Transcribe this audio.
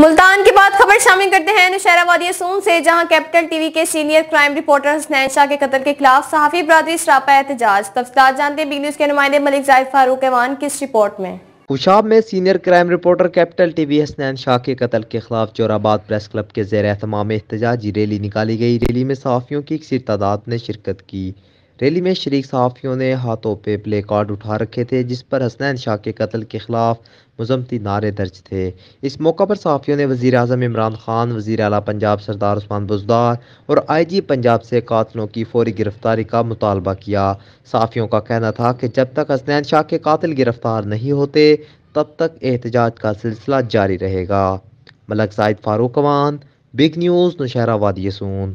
मुल्तान के बाद खबर शामिल करते हैं नुशहरा वादी सून से जहां कैपिटल टीवी के senior crime reporter Hasnain Shah के कत्ल के खिलाफ सहाफी बरदरी सरापा एहतजाज तफसलात जानते हैं बिग न्यूज के नुमाइंदे मलिक जायद फारूक एवान किस रिपोर्ट में खुशाब में senior crime reporter capital TV Hasnain Shah के कत्ल के खिलाफ जोराबाद प्रेस क्लब के जेर एहतमाम एहतजाजी रैली निकाली गई रैली में सहाफियों की एक सिर तादाद ने शिरकत की रैली में शरीक सहाफ़ियों ने हाथों पे प्ले कार्ड उठा रखे थे जिस पर हसनैन शाह के कत्ल के ख़िलाफ़ मजमती नारे दर्ज थे इस मौका पर सहाफ़ियों ने वज़ी अजम इमरान ख़ान वज़ी अला पंजाब सरदार उस्मान बुजदार और आई जी पंजाब से कातलों की फौरी गिरफ्तारी का मुतालबा किया सहाफ़ियों का कहना था कि जब तक हसनैन शाह के कतल गिरफ़्तार नहीं होते तब तक एहतजाज का सिलसिला जारी रहेगा मलक साइद फारूक अवान बिग न्यूज़ नौशहरा वादी